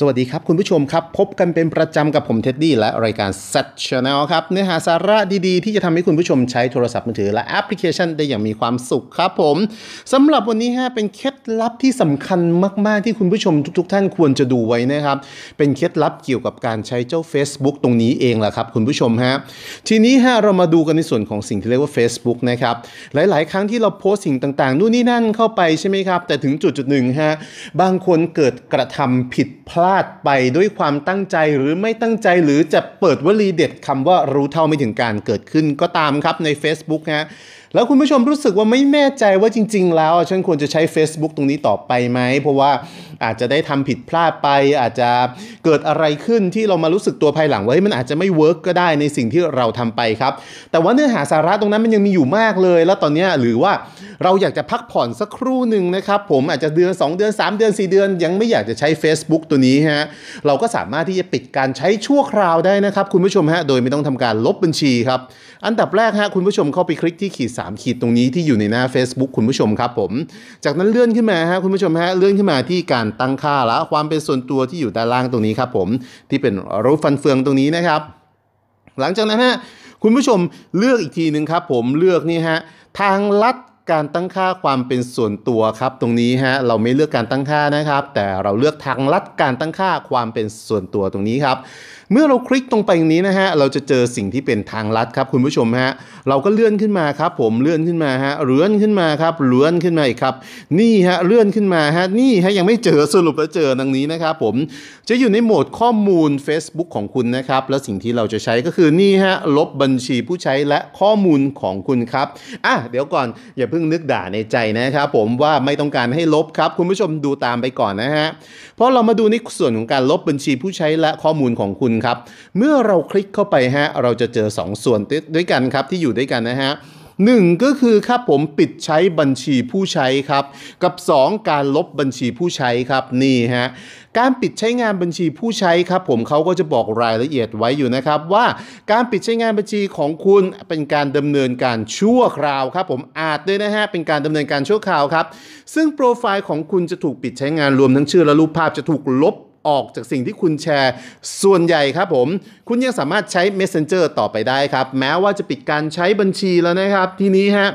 สวัสดีครับคุณผู้ชมครับ พบกันเป็นประจำกับผมเท็ดดี้และรายการ s ซ t c h a n e l ครับเนื้อหาสาระดีๆ ที่จะทำให้คุณผู้ชมใช้โทรศัพท์มือถือ และแอปพลิเคชันได้อย่างมีความสุขครับผมสำหรับวันนี้ฮะเป็นเคล็ดลับที่สำคัญมากๆที่คุณผู้ชมทุกๆ ท่านควรจะดูไว้นะครับ เป็นเคล็ดลับเกี่ยวกับการใช้เจ้า Facebook ตรงนี้เองแหละครับ คุณผู้ชมฮะทีนี้ฮะเรามาดูกันในส่วนของสิ่งที่เรียกว่า Facebook นะครับหลาย ๆ ครั้งที่เราโพสสิ่งต่างๆนู่นนี่นั่นเข้าไปใช่ไหมครับแต่ถึงจุดจุดหนึ่งฮะบางคนเกิดกระทาผิดพลาดไปด้วยความตั้งใจหรือไม่ตั้งใจหรือจะเปิดวลีเด็ดคำว่ารู้เท่าไม่ถึงการเกิดขึ้นก็ตามครับใน Facebook ฮนะแล้วคุณผู้ชมรู้สึกว่าไม่แน่ใจว่าจริง ๆ แล้ว ฉันควรจะใช้ Facebook ตรงนี้ต่อไปไหม เพราะว่าอาจจะได้ทำผิดพลาดไป อาจจะเกิดอะไรขึ้นที่เรามารู้สึกตัวภายหลังว่ามันอาจจะไม่เวิร์กก็ได้ในสิ่งที่เราทำไปครับ แต่ว่าเนื้อหาสาระตรงนั้นมันยังมีอยู่มากเลย แล้วตอนนี้หรือว่าเราอยากจะพักผ่อนสักครู่หนึ่งนะครับผมอาจจะเดือน2เดือน 3 เดือน 4 เดือน ยังไม่อยากจะใช้ Facebook ตัวนี้ฮะเราก็สามารถที่จะปิดการใช้ชั่วคราวได้นะครับคุณผู้ชมฮะโดยไม่ต้องทำการลบบัญชีครับอันดับแรกฮะคุณผู้ชมเข้าไปคลิกที่ขีด3ขีดตรงนี้ที่อยู่ในหน้า Facebook คุณผู้ชมครับผม จากนั้นเลื่อนขึ้นมาฮะคุณผู้ชมฮะเลื่อนขึ้นมาที่การตั้งค่าและความเป็นส่วนตัวที่อยู่ด้านล่างตรงนี้ครับผมที่เป็นรูปฟันเฟืองตรงนี้นะครับ หลังจากนั้นฮะคุณผู้ชมเลือกอีกทีหนึ่งครับผมเลือกนี่ฮะทางลัดการตั้งค่าความเป็นส่วนตัวครับ ตรงนี้ฮะเราไม่เลือกการตั้งค่านะครับ แต่เราเลือกทางลัดการตั้งค่าความเป็นส่วนตัวตรงนี้ครับเมื่อเราคลิกตรงไปอย่างนี้นะฮะ เราจะเจอสิ่งที่เป็นทางลัดครับคุณผู้ชมฮะ เราก็เลื่อนขึ้นมาครับ ผม เลื่อนขึ้นมาฮะ เลื่อนขึ้นมาครับ เลื่อนขึ้นมาอีกครับ นี่ฮะ เลื่อนขึ้นมาฮะ นี่ฮะ ยังไม่เจอ สรุปแล้วเจอดังนี้นะครับผม จะอยู่ในโหมดข้อมูล Facebook ของคุณนะครับ และสิ่งที่เราจะใช้ก็คือนี่ฮะ ลบบัญชีผู้ใช้และข้อมูลของคุณครับอ่ะเดี๋ยวก่อนอย่าเพิ่งนึกด่าในใจนะครับผมว่าไม่ต้องการให้ลบครับ คุณผู้ชมดูตามไปก่อนนะฮะ เพราะเรามาดูในส่วนของการลบบัญชีผู้ใช้และข้อมูลของคุณณครับเมื่อเราคลิกเข้าไปฮะเราจะเจอ 2 ส่วนด้วยกันครับที่อยู่ด้วยกันนะฮะหนึ่งก็คือครับผมปิดใช้บัญชีผู้ใช้ครับ กับ 2 การลบบัญชีผู้ใช้ครับนี่ฮะ การปิดใช้งานบัญชีผู้ใช้ครับ ผมเขาก็จะบอกรายละเอียดไว้อยู่นะครับ ว่าการปิดใช้งานบัญชีของคุณเป็นการดำเนินการชั่วคราวครับผมอาจด้วยนะฮะเป็นการดำเนินการชั่วคราวครับซึ่งโปรไฟล์ของคุณจะถูกปิดใช้งานรวมทั้งชื่อและรูปภาพจะถูกลบออกจากสิ่งที่คุณแชร์ส่วนใหญ่ครับผม คุณยังสามารถใช้ Messenger ต่อไปได้ครับ แม้ว่าจะปิดการใช้บัญชีแล้วนะครับ ทีนี้ฮะ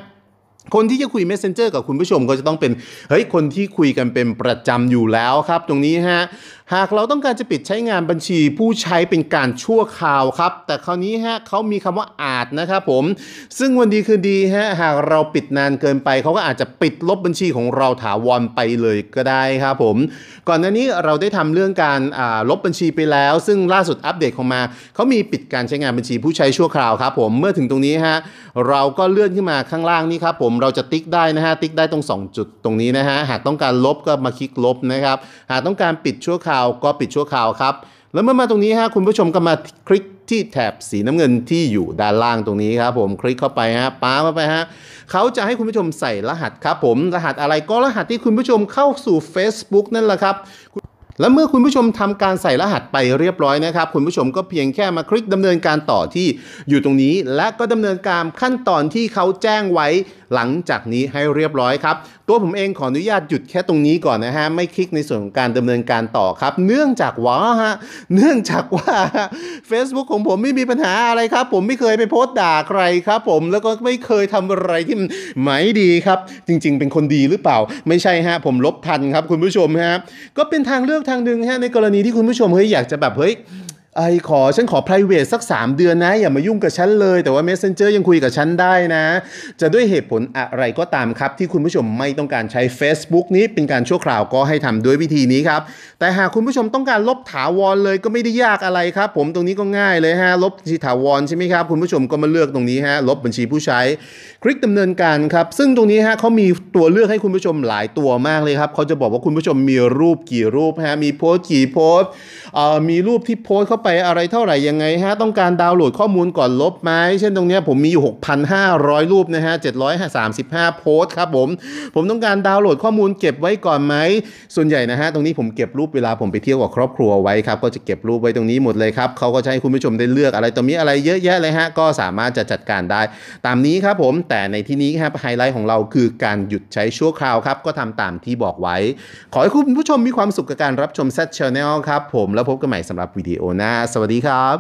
คนที่จะคุย Messenger กับคุณผู้ชมก็จะต้องเป็นเฮ้ยคนที่คุยกันเป็นประจำอยู่แล้วครับ ตรงนี้ฮะหากเราต้องการจะปิดใช้งานบัญชีผู้ใช้เป็นการชั่วคราวครับแต่คราวนี้ฮะเขามีคำว่าอาจนะครับผมซึ่งวันดีคืนดีฮะหากเราปิดนานเกินไปเขาก็อาจจะปิดลบบัญชีของเราถาวรไปเลยก็ได้ครับผม ก่อนหน้านี้เราได้ทำเรื่องการลบบัญชีไปแล้ว ซึ่งล่าสุดอัปเดตของมาเขามีปิดการใช้งานบัญชีผู้ใช้ชั่วคราวครับผมเมื่อถึงตรงนี้ฮะเราก็เลื่อนขึ้นมาข้างล่างนี่ครับผมเราจะติ๊กได้นะฮะติ๊กได้ตรง 2 จุดตรงนี้นะฮะหากต้องการลบก็มาคลิกลบนะครับหากต้องการปิดชั่วคราวาวก็ปิดชั่วคราวครับ แล้วเมื่อมาตรงนี้ฮะคุณผู้ชมก็มาคลิกที่แถบสีน้ำเงินที่อยู่ด้านล่างตรงนี้ครับผมคลิกเข้าไปฮะป้าเข้าไปฮะเขาจะให้คุณผู้ชมใส่รหัสครับผมรหัสอะไรก็รหัสที่คุณผู้ชมเข้าสู่ Facebook นั่นแหละครับและเมื่อคุณผู้ชมทำการใส่รหัสไปเรียบร้อยนะครับ คุณผู้ชมก็เพียงแค่มาคลิกดำเนินการต่อที่อยู่ตรงนี้ และก็ดำเนินการขั้นตอนที่เขาแจ้งไว้ หลังจากนี้ให้เรียบร้อยครับ ตัวผมเองขออนุญาตหยุดแค่ตรงนี้ก่อนนะฮะ ไม่คลิกในส่วนของการดำเนินการต่อครับ เนื่องจากว่าฮะเนื่องจากว่า Facebook ของผมไม่มีปัญหาอะไรครับ ผมไม่เคยไปโพสต์ด่าใครครับ ผมแล้วก็ไม่เคยทำอะไรที่มไม่ดีครับ จริง ๆ เป็นคนดีหรือเปล่าไม่ใช่ฮะผมลบทันครับคุณผู้ชมฮะก็เป็นทางเลือกทางหนึ่งฮะในกรณีที่คุณผู้ชมเฮ้ยอยากจะแบบเฮ้ยไอขอฉันขอ p r i v a t e สัก 3 เดือนนะอย่ามายุ่งกับฉันเลย แต่ว่า Messenger ยังคุยกับฉันได้นะจะด้วยเหตุผลอะไรก็ตามครับที่คุณผู้ชมไม่ต้องการใช้ Facebook นี้เป็นการชั่วคราวก็ให้ทำด้วยวิธีนี้ครับแต่หากคุณผู้ชมต้องการลบถาวรเลยก็ไม่ได้ยากอะไรครับ ผมตรงนี้ก็ง่ายเลยฮะลบบัญชีถาวรใช่ไหมครับคุณผู้ชมก็มาเลือกตรงนี้ฮะลบบัญชีผู้ใช้คลิกดำเนินการครับซึ่งตรงนี้ฮะเขามีตัวเลือกให้คุณผู้ชมหลายตัวมากเลยครับเขาจะบอกว่าคุณผู้ชมมีรูปกี่รูปฮะมีโพสกี่โพสมีรูปที่โพสเข้าไปไปอะไรเท่าไหร่ยังไงฮะต้องการดาวน์โหลดข้อมูลก่อนลบไหมเช่นตรงนี้ผมมีอยู่6,500 รูปนะฮะ735โพสต์ครับผม ผมต้องการดาวน์โหลดข้อมูลเก็บไว้ก่อนไหม ส่วนใหญ่นะฮะตรงนี้ผมเก็บรูปเวลาผมไปเที่ยวกับครอบครัวไว้ครับก็จะเก็บรูปไว้ ตรงนี้หมดเลยครับเขาก็จะให้คุณผู้ชมได้เลือกอะไรตรงนี้อะไรเยอะแยะเลยฮะก็สามารถจะจัดการได้ ตามนี้ครับผมแต่ในที่นี้ครับไฮไลท์ของเราคือการหยุดใช้ชั่วคราวครับก็ทำตามที่บอกไว้ ขอให้คุณผู้ชมมีความสุขกับการรับชม Z c h ช n n นลครับผม แล้วพบกันใหม่สำหรับวิดีโอหน้าสวัสดีครับ